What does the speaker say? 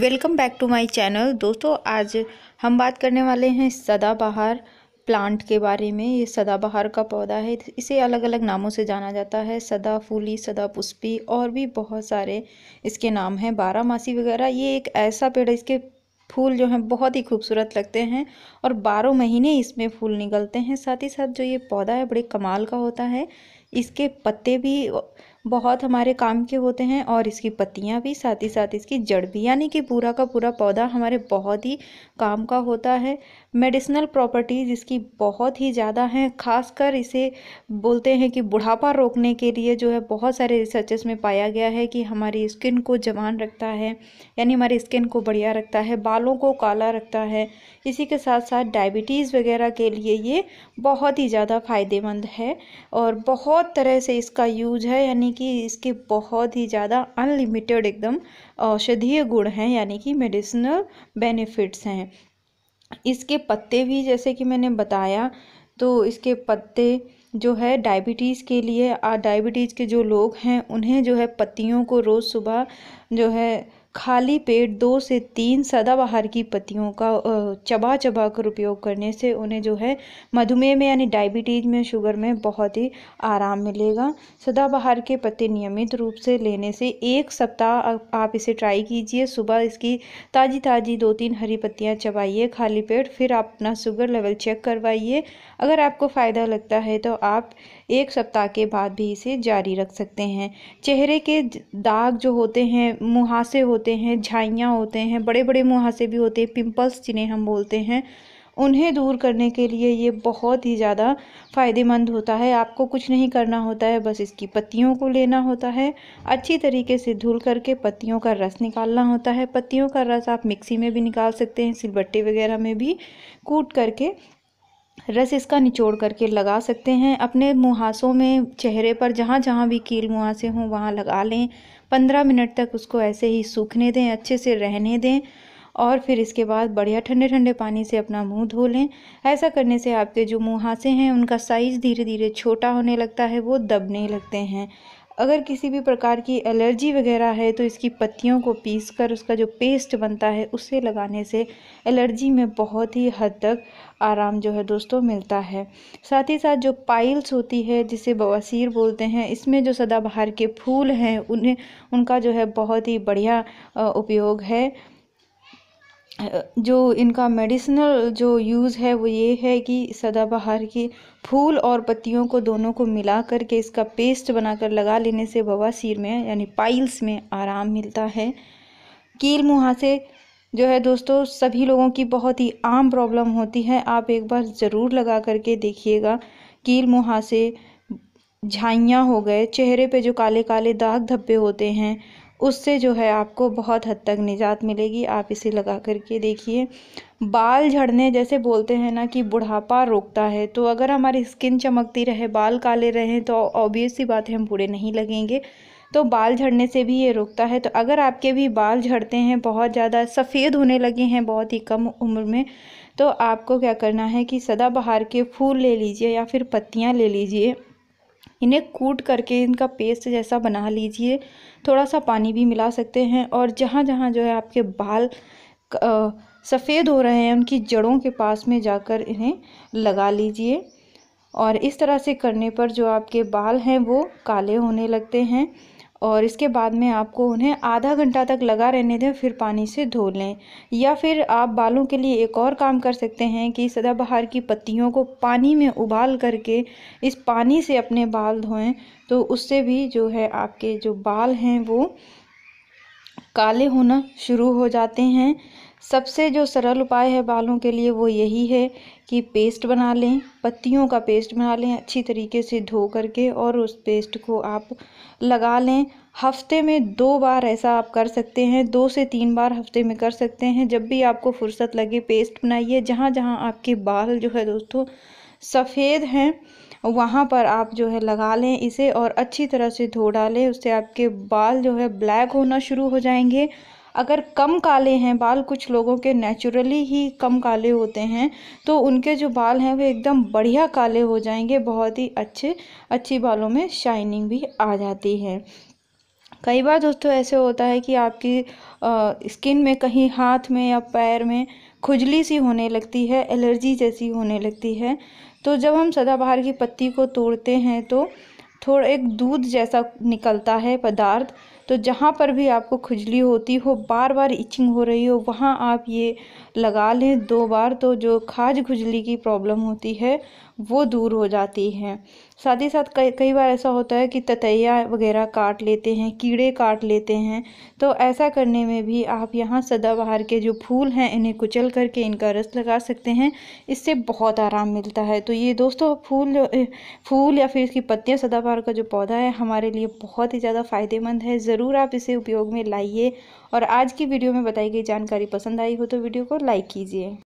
welcome back to my channel दोस्तों आज हम बात करने वाले हैं सदाबहार प्लांट के बारे में ये सदाबहार का पौधा है इसे अलग अलग नामों से जाना जाता है सदा फूली सदा पुष्पी और भी बहुत सारे इसके नाम हैं बारह मासी वगैरह ये एक ऐसा पेड़ है इसके फूल जो हैं बहुत ही खूबसूरत लगते हैं और बारह महीने इसमें फूल निकलते हैं साथ ही साथ जो ये पौधा है बड़े कमाल का होता है इसके पत्ते भी बहुत हमारे काम के होते हैं और इसकी पत्तियाँ भी साथ ही साथ इसकी जड़ भी यानी कि पूरा का पूरा पौधा हमारे बहुत ही काम का होता है मेडिसिनल प्रॉपर्टीज़ इसकी बहुत ही ज़्यादा हैं खासकर इसे बोलते हैं कि बुढ़ापा रोकने के लिए जो है बहुत सारे रिसर्चेस में पाया गया है कि हमारी स्किन को जवान रखता है यानी हमारी स्किन को बढ़िया रखता है बालों को काला रखता है इसी के साथ साथ डायबिटीज़ वगैरह के लिए ये बहुत ही ज़्यादा फ़ायदेमंद है और बहुत तरह से इसका यूज है यानी कि इसके बहुत ही ज़्यादा अनलिमिटेड एकदम औषधीय गुण हैं यानी कि मेडिसिनल बेनिफिट्स हैं इसके पत्ते भी जैसे कि मैंने बताया तो इसके पत्ते जो है डायबिटीज़ के लिए डायबिटीज़ के जो लोग हैं उन्हें जो है पत्तियों को रोज़ सुबह जो है खाली पेट दो से तीन सदाबहार की पत्तियों का चबा चबा कर उपयोग करने से उन्हें जो है मधुमेह में यानी डायबिटीज़ में शुगर में बहुत ही आराम मिलेगा सदाबहार के पत्ते नियमित रूप से लेने से एक सप्ताह आप इसे ट्राई कीजिए सुबह इसकी ताज़ी ताज़ी दो तीन हरी पत्तियाँ चबाइए खाली पेट फिर आप अपना शुगर लेवल चेक करवाइए अगर आपको फ़ायदा लगता है तो आप एक सप्ताह के बाद भी इसे जारी रख सकते हैं चेहरे के दाग जो होते हैं मुहासे होते होते हैं झाइयाँ होते हैं बड़े बड़े मुहासे भी होते हैं पिंपल्स जिन्हें हम बोलते हैं उन्हें दूर करने के लिए ये बहुत ही ज़्यादा फ़ायदेमंद होता है आपको कुछ नहीं करना होता है बस इसकी पत्तियों को लेना होता है अच्छी तरीके से धुल करके पत्तियों का रस निकालना होता है पत्तियों का रस आप मिक्सी में भी निकाल सकते हैं सिलबट्टे वगैरह में भी कूट करके रस इसका निचोड़ करके लगा सकते हैं अपने मुहासों में चेहरे पर जहाँ जहाँ भी कील मुहासे हों वहाँ लगा लें पंद्रह मिनट तक उसको ऐसे ही सूखने दें अच्छे से रहने दें और फिर इसके बाद बढ़िया ठंडे ठंडे पानी से अपना मुंह धो लें ऐसा करने से आपके जो मुहासे हैं उनका साइज़ धीरे धीरे छोटा होने लगता है वो दबने लगते हैं अगर किसी भी प्रकार की एलर्जी वगैरह है तो इसकी पत्तियों को पीस कर उसका जो पेस्ट बनता है उसे लगाने से एलर्जी में बहुत ही हद तक आराम जो है दोस्तों मिलता है साथ ही साथ जो पाइल्स होती है जिसे बवासीर बोलते हैं इसमें जो सदाबहार के फूल हैं उन्हें उनका जो है बहुत ही बढ़िया उपयोग है जो इनका मेडिसिनल जो यूज़ है वो ये है कि सदाबहार के फूल और पत्तियों को दोनों को मिला कर के इसका पेस्ट बनाकर लगा लेने से बवासीर में यानी पाइल्स में आराम मिलता है कील मुहासे जो है दोस्तों सभी लोगों की बहुत ही आम प्रॉब्लम होती है आप एक बार ज़रूर लगा करके देखिएगा कील मुहासे झाइयाँ हो गए चेहरे पे जो काले काले दाग धब्बे होते हैं उससे जो है आपको बहुत हद तक निजात मिलेगी आप इसे लगा करके देखिए बाल झड़ने जैसे बोलते हैं ना कि बुढ़ापा रोकता है तो अगर हमारी स्किन चमकती रहे बाल काले रहें तो ऑब्वियस सी बात है हम बूढ़े नहीं लगेंगे तो बाल झड़ने से भी ये रोकता है तो अगर आपके भी बाल झड़ते हैं बहुत ज़्यादा सफ़ेद होने लगे हैं बहुत ही कम उम्र में तो आपको क्या करना है कि सदाबहार के फूल ले लीजिए या फिर पत्तियाँ ले लीजिए इन्हें कूट करके इनका पेस्ट जैसा बना लीजिए थोड़ा सा पानी भी मिला सकते हैं और जहाँ जहाँ जो है आपके बाल सफ़ेद हो रहे हैं उनकी जड़ों के पास में जाकर इन्हें लगा लीजिए और इस तरह से करने पर जो आपके बाल हैं वो काले होने लगते हैं और इसके बाद में आपको उन्हें आधा घंटा तक लगा रहने दें फिर पानी से धो लें या फिर आप बालों के लिए एक और काम कर सकते हैं कि सदाबहार की पत्तियों को पानी में उबाल करके इस पानी से अपने बाल धोएं तो उससे भी जो है आपके जो बाल हैं वो काले होना शुरू हो जाते हैं सबसे जो सरल उपाय है बालों के लिए वो यही है कि पेस्ट बना लें पत्तियों का पेस्ट बना लें अच्छी तरीके से धो करके और उस पेस्ट को आप लगा लें हफ्ते में दो बार ऐसा आप कर सकते हैं दो से तीन बार हफ्ते में कर सकते हैं जब भी आपको फुर्सत लगे पेस्ट बनाइए जहाँ जहाँ आपके बाल जो है दोस्तों सफ़ेद हैं वहाँ पर आप जो है लगा लें इसे और अच्छी तरह से धो डालें उससे आपके बाल जो है ब्लैक होना शुरू हो जाएंगे अगर कम काले हैं बाल कुछ लोगों के नेचुरली ही कम काले होते हैं तो उनके जो बाल हैं वे एकदम बढ़िया काले हो जाएंगे बहुत ही अच्छे अच्छी बालों में शाइनिंग भी आ जाती है कई बार दोस्तों ऐसे होता है कि आपकी आ, स्किन में कहीं हाथ में या पैर में खुजली सी होने लगती है एलर्जी जैसी होने लगती है तो जब हम सदाबहार की पत्ती को तोड़ते हैं तो थोड़ा एक दूध जैसा निकलता है पदार्थ तो जहाँ पर भी आपको खुजली होती हो बार बार इचिंग हो रही हो वहाँ आप ये लगा लें दो बार तो जो खाज खुजली की प्रॉब्लम होती है वो दूर हो जाती है साथ ही साथ कई कई बार ऐसा होता है कि ततैया वगैरह काट लेते हैं कीड़े काट लेते हैं तो ऐसा करने में भी आप यहाँ सदाबहार के जो फूल हैं इन्हें कुचल करके इनका रस लगा सकते हैं इससे बहुत आराम मिलता है तो ये दोस्तों फूल फूल या फिर इसकी पत्तियाँ सदाबहार का जो पौधा है हमारे लिए बहुत ही ज़्यादा फ़ायदेमंद है ज़रूर आप इसे उपयोग में लाइए और आज की वीडियो में बताई गई जानकारी पसंद आई हो तो वीडियो को लाइक कीजिए